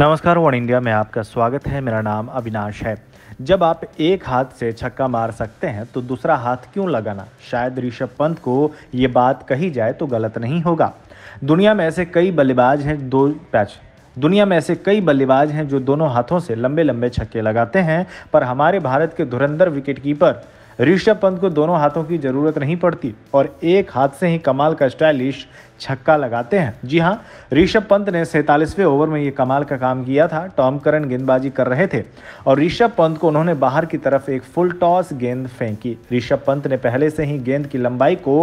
नमस्कार one India में आपका स्वागत है मेरा नाम अविनाश है जब आप एक हाथ से छक्का मार सकते हैं तो दूसरा हाथ क्यों लगाना शायद ऋषभ पंत को ये बात कही जाए तो गलत नहीं होगा दुनिया में ऐसे कई बल्लेबाज हैं दो पैच दुनिया में ऐसे कई बल्लेबाज हैं जो दोनों हाथों से लंबे लंबे छक्के लगाते हैं पर हमारे भारत के धुरंधर विकेटकीपर ऋषभ पंत को दोनों हाथों की जरूरत नहीं पड़ती और एक हाथ से ही कमाल का स्टाइलिश छक्का लगाते हैं जी हाँ ऋषभ पंत ने सैतालीसवें ओवर में ये कमाल का काम किया था टॉम करन गेंदबाजी कर रहे थे और ऋषभ पंत को उन्होंने बाहर की तरफ एक फुल टॉस गेंद फेंकी ऋषभ पंत ने पहले से ही गेंद की लंबाई को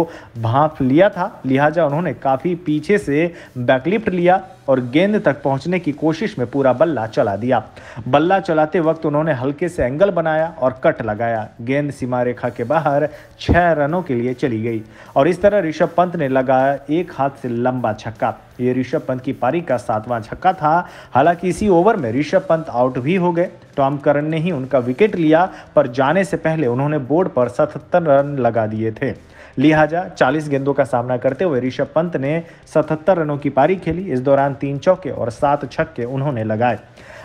भाप लिया था लिहाजा उन्होंने काफ़ी पीछे से बैकलिफ्ट लिया और गेंद तक पहुंचने की कोशिश में पूरा बल्ला चला दिया बल्ला चलाते वक्त उन्होंने हल्के से एंगल बनाया और कट लगाया गेंद सीमा रेखा के बाहर छह रनों के लिए चली गई और इस तरह ऋषभ पंत ने लगाया एक हाथ से लंबा छक्का ये ऋषभ पंत की पारी का सातवां छक्का था हालांकि इसी ओवर में ऋषभ पंत आउट भी हो गए टॉम करन ने ही उनका विकेट लिया पर जाने से पहले उन्होंने बोर्ड पर सतहत्तर रन लगा दिए थे लिहाजा 40 गेंदों का सामना करते हुए ऋषभ पंत ने 77 रनों की पारी खेली इस दौरान तीन चौके और सात छक्के उन्होंने लगाए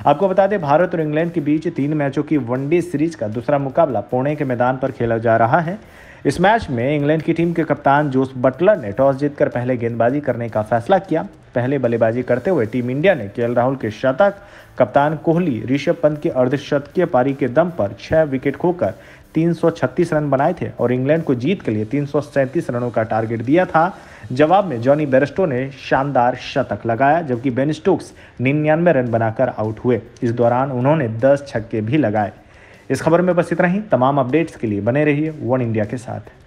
आपको बता दें भारत और इंग्लैंड के बीच तीन मैचों की वनडे सीरीज का दूसरा मुकाबला पुणे के मैदान पर खेला जा रहा है इस मैच में इंग्लैंड की टीम के कप्तान जोस बटलर ने टॉस जीतकर पहले गेंदबाजी करने का फैसला किया पहले बल्लेबाजी करते हुए टीम इंडिया ने के राहुल के शतक कप्तान कोहली ऋषभ पंत की अर्धशतकीय पारी के दम पर छह विकेट खोकर 336 रन बनाए थे और इंग्लैंड को जीत के लिए तीन रनों का टारगेट दिया था जवाब में जॉनी बेरस्टो ने शानदार शतक लगाया जबकि बेन स्टोक्स निन्यानवे रन बनाकर आउट हुए इस दौरान उन्होंने दस छक्के भी लगाए इस खबर में बस इतना ही तमाम अपडेट्स के लिए बने रहिए वन इंडिया के साथ